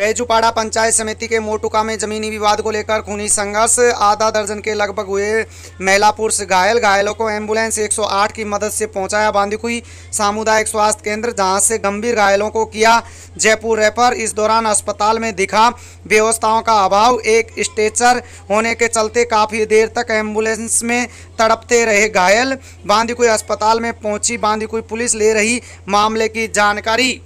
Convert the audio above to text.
पेजुपाड़ा पंचायत समिति के मोटुका में जमीनी विवाद को लेकर खूनी संघर्ष आधा दर्जन के लगभग हुए महिला पुरुष घायल घायलों को एम्बुलेंस 108 की मदद से पहुंचाया बांदीकुई सामुदायिक स्वास्थ्य केंद्र जहां से गंभीर घायलों को किया जयपुर रेफर इस दौरान अस्पताल में दिखा व्यवस्थाओं का अभाव एक स्ट्रेचर होने के चलते काफ़ी देर तक एम्बुलेंस में तड़पते रहे घायल बांदीकुई अस्पताल में पहुंची बांदीकुई पुलिस ले रही मामले की जानकारी